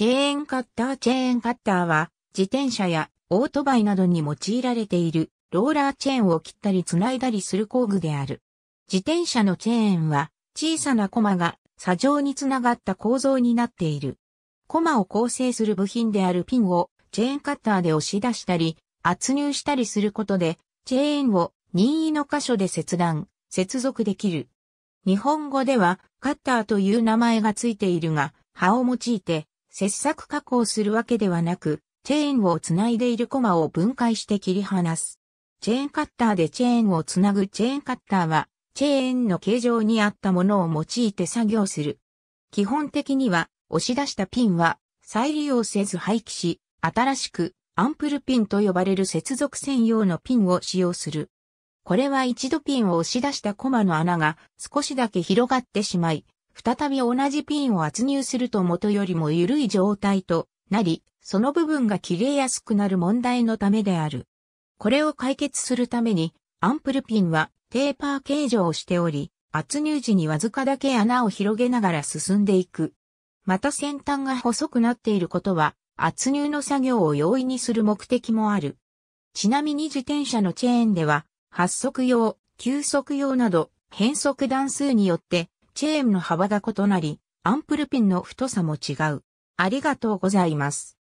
チェーンカッターチェーンカッターは、自転車やオートバイなどに用いられているローラーチェーンを切ったり繋いだりする工具である。自転車のチェーンは、小さなコマが砂上につながった構造になっている。コマを構成する部品であるピンをチェーンカッターで押し出したり、圧入したりすることで、チェーンを任意の箇所で切断、接続できる。日本語ではカッターという名前がついているが、刃を用いて切削加工するわけではなく、チェーンをつないでいるコマを分解して切り離す。チェーンカッターでチェーンをつなぐチェーンカッターは、チェーンの形状に合ったものを用いて作業する。基本的には、押し出したピンは、再利用せず廃棄し、新しく、アンプルピンと呼ばれる接続専用のピンを使用する。これは一度ピンを押し出したコマの穴が少しだけ広がってしまい、再び同じピンを圧入すると元よりも緩い状態となり、その部分が切れやすくなる問題のためである。これを解決するために、アンプルピンはテーパー形状をしており、圧入時にわずかだけ穴を広げながら進んでいく。また先端が細くなっていることは、圧入の作業を容易にする目的もある。ちなみに自転車のチェーンでは、発足用、急速用など、変速段数によってチェーンの幅が異なり、アンプルピンの太さも違う。ありがとうございます。